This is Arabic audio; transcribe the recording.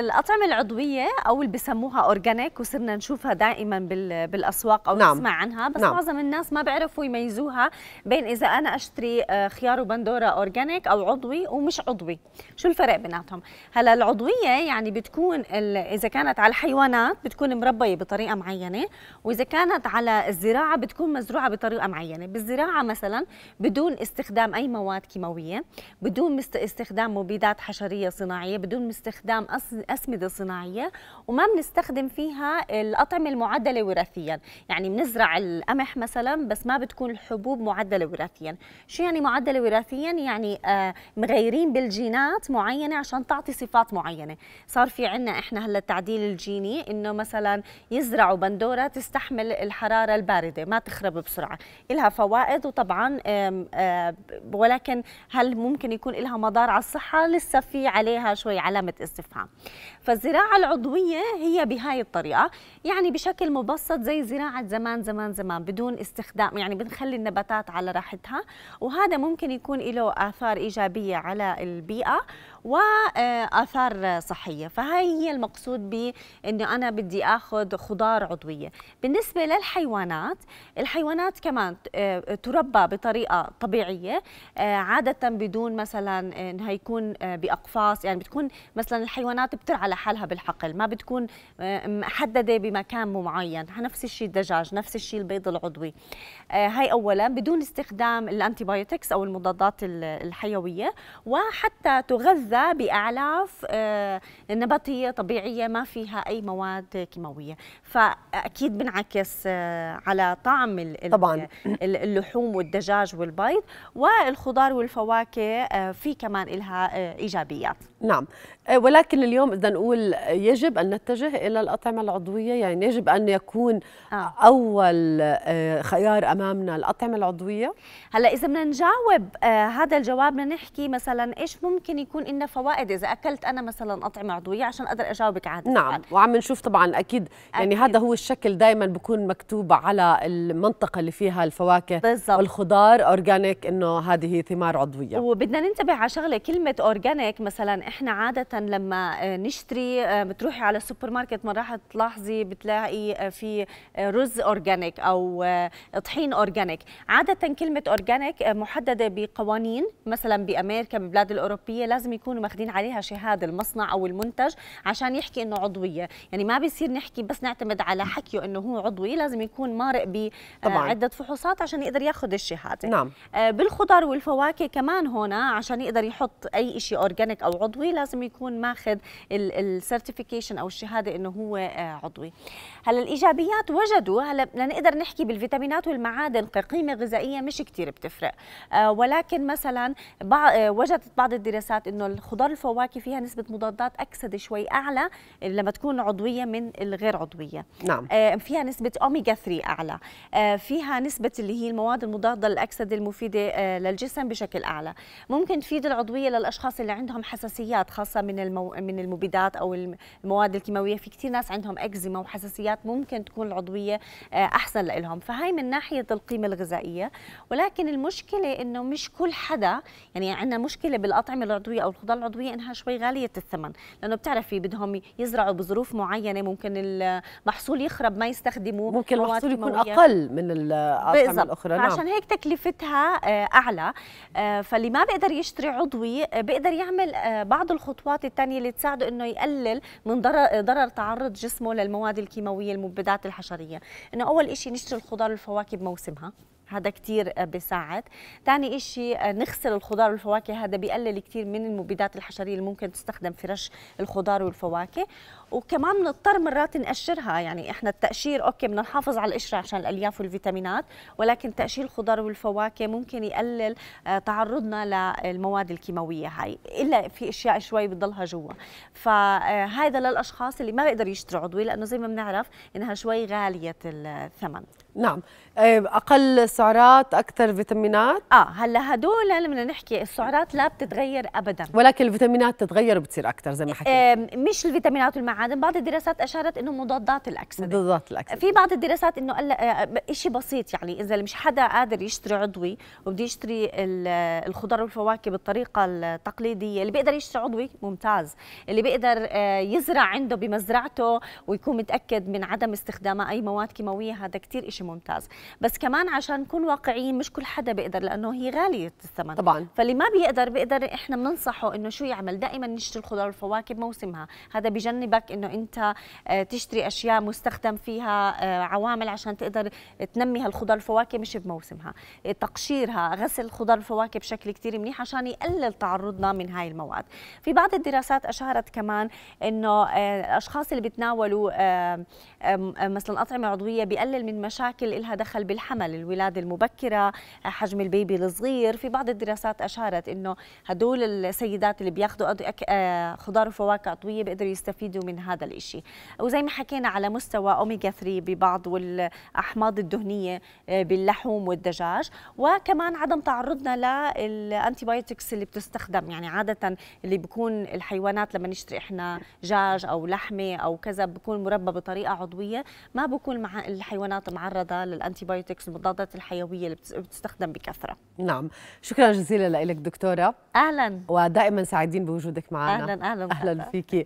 الأطعمة العضوية أو اللي بسموها أورجانيك وصرنا نشوفها دائما بالأسواق أو نعم. نسمع عنها بس نعم. معظم الناس ما بيعرفوا يميزوها بين إذا أنا أشتري آه، خيار وبندورة أورجانيك أو عضوي ومش عضوي شو الفرق بيناتهم هلا العضوية يعني بتكون إذا كانت على الحيوانات بتكون مربية بطريقة معينة وإذا كانت على الزراعة بتكون مزروعة بطريقة معينة بالزراعة مثلا بدون استخدام أي مواد كيماوية بدون استخدام مبيدات حشرية صناعية بدون استخدام أصل الاسمده الصناعيه وما بنستخدم فيها الاطعمه المعدله وراثيا يعني بنزرع القمح مثلا بس ما بتكون الحبوب معدله وراثيا شو يعني معدله وراثيا يعني آه، مغيرين بالجينات معينه عشان تعطي صفات معينه صار في عندنا احنا هلا التعديل الجيني انه مثلا يزرعوا بندوره تستحمل الحراره البارده ما تخرب بسرعه لها فوائد وطبعا آه، ولكن هل ممكن يكون لها مضار على الصحه لسه في عليها شوي علامه استفهام فالزراعة العضوية هي بهاي الطريقة يعني بشكل مبسط زي زراعة زمان زمان زمان بدون استخدام يعني بنخلي النباتات على راحتها وهذا ممكن يكون له آثار إيجابية على البيئة وآثار آه، صحية فهي هي المقصود بأنه أنا بدي أخذ خضار عضوية بالنسبة للحيوانات الحيوانات كمان آه، تربى بطريقة طبيعية آه، عادة بدون مثلا أنها يكون بأقفاص يعني بتكون مثلا الحيوانات على حالها بالحقل ما بتكون آه، محدده بمكان معين نفس الشيء الدجاج نفس الشيء البيض العضوي آه، هاي اولا بدون استخدام الانتيبايوتكس او المضادات الحيويه وحتى تغذى باعلاف آه، نباتيه طبيعيه ما فيها اي مواد كيماويه فاكيد بنعكس على طعم طبعا اللحوم والدجاج والبيض والخضار والفواكه في كمان لها ايجابيات نعم ولكن اليوم بدنا نقول يجب ان نتجه الى الاطعمه العضويه يعني يجب ان يكون آه. اول آه، خيار امامنا الاطعمه العضويه هلا اذا بدنا نجاوب آه هذا الجواب بدنا نحكي مثلا ايش ممكن يكون لنا فوائد اذا اكلت انا مثلا اطعمه عضويه عشان اقدر اجاوبك على نعم نعم وعم نشوف طبعا اكيد يعني هذا هو الشكل دائما بكون مكتوب على المنطقه اللي فيها الفواكه بالزبط. والخضار اورجانيك انه هذه ثمار عضويه وبدنا ننتبه على شغله كلمه اورجانيك مثلا احنا عاده لما آه، نشتري آه، بتروحي على السوبر ماركت مرة راح تلاحظي بتلاقي آه، في آه، رز اورجانيك او طحين اورجانيك عادة كلمة اورجانيك محددة بقوانين مثلا بامريكا بالبلاد الاوروبية لازم يكونوا ماخذين عليها شهادة المصنع او المنتج عشان يحكي انه عضوية يعني ما بيصير نحكي بس نعتمد على حكيه انه هو عضوي لازم يكون مارق بعدة فحوصات عشان يقدر ياخذ الشهادة نعم بالخضر والفواكه كمان هون عشان يقدر يحط اي شيء اورجانيك او عضوي لازم يكون ماخذ السيرتيفيكيشن او الشهاده انه هو آه، عضوي هلا الايجابيات وجدوا هلا لنقدر نحكي بالفيتامينات والمعادن كقيمه غذائيه مش كثير بتفرق آه ولكن مثلا بع... آه، وجدت بعض الدراسات انه الخضار الفواكه فيها نسبه مضادات اكسده شوي اعلى لما تكون عضويه من الغير عضويه نعم آه فيها نسبه اوميجا 3 اعلى آه فيها نسبه اللي هي المواد المضاده للاكسده المفيده آه، للجسم بشكل اعلى ممكن تفيد العضويه للاشخاص اللي عندهم حساسيات خاصه من المو... من المب... المبيدات او المواد الكيماويه في كثير ناس عندهم اكزيما وحساسيات ممكن تكون العضويه آه، احسن لهم فهي من ناحيه القيمه الغذائيه ولكن المشكله انه مش كل حدا يعني عندنا مشكله بالاطعمه العضويه او الخضار العضويه انها شوي غاليه الثمن لانه بتعرفي بدهم يزرعوا بظروف معينه ممكن المحصول يخرب ما يستخدموه ممكن المحصول يكون اقل من الاطعمه الاخرى نعم عشان هيك تكلفتها آه، اعلى آه، فاللي ما بيقدر يشتري عضوي بيقدر يعمل بعض الخطوات الثانيه اللي تساعده انه يقلل من ضرر, ضرر تعرض جسمه للمواد الكيماويه المبيدات الحشريه انه اول شيء نشتري الخضار والفواكه بموسمها هذا كثير آه، بيساعد ثاني إشي آه، نغسل الخضار والفواكه هذا بيقلل كثير من المبيدات الحشريه اللي ممكن تستخدم في رش الخضار والفواكه وكمان بنضطر مرات نقشرها يعني احنا التقشير اوكي بدنا نحافظ على القشره عشان الالياف والفيتامينات ولكن تقشير الخضار والفواكه ممكن يقلل آه، تعرضنا للمواد الكيماويه هاي الا في اشياء شوي بتضلها جوا فهذا للاشخاص اللي ما بيقدروا يشتروا عضوي لانه زي ما بنعرف انها شوي غاليه الثمن نعم آه، اقل سعرات اكثر فيتامينات اه هلا هدول بدنا نحكي السعرات لا بتتغير ابدا ولكن الفيتامينات تتغير وبتصير اكثر زي ما حكيت مش الفيتامينات والمعادن بعض الدراسات اشارت انه مضادات الاكسده مضادات الاكسده في بعض الدراسات انه قال آه، آه، شيء بسيط يعني اذا مش حدا قادر يشتري عضوي وبده يشتري الخضار والفواكه بالطريقه التقليديه اللي بيقدر يشتري عضوي ممتاز اللي بيقدر يزرع عنده بمزرعته ويكون متاكد من عدم استخدام اي مواد كيماويه هذا كثير شيء شيء ممتاز بس كمان عشان نكون واقعيين مش كل حدا بيقدر لانه هي غاليه الثمن طبعا فاللي ما بيقدر بيقدر احنا بننصحه انه شو يعمل دائما يشتري الخضار والفواكه بموسمها هذا بجنبك انه انت آه، تشتري اشياء مستخدم فيها آه، عوامل عشان تقدر تنمي هالخضار والفواكه مش بموسمها تقشيرها غسل الخضار والفواكه بشكل كثير منيح عشان يقلل تعرضنا من هاي المواد في بعض الدراسات اشارت كمان انه آه، الاشخاص اللي بيتناولوا مثلا اطعمه عضويه بيقلل من مشاكل مشاكل إلها دخل بالحمل الولادة المبكرة حجم البيبي الصغير في بعض الدراسات أشارت أنه هدول السيدات اللي بياخذوا آه، خضار وفواكه عضوية طيب بيقدروا يستفيدوا من هذا الإشي وزي ما حكينا على مستوى أوميجا 3 ببعض والأحماض الدهنية آه، باللحوم والدجاج وكمان عدم تعرضنا للأنتيبايوتكس اللي بتستخدم يعني عادة اللي بيكون الحيوانات لما نشتري إحنا جاج أو لحمة أو كذا بكون مربى بطريقة عضوية ما بكون مع الحيوانات معرضة للأنتي للانتيبيوتكس المضادات الحيويه اللي بتستخدم بكثره نعم شكرا جزيلا لك دكتوره اهلا ودائما سعيدين بوجودك معنا اهلا اهلا اهلا فيكي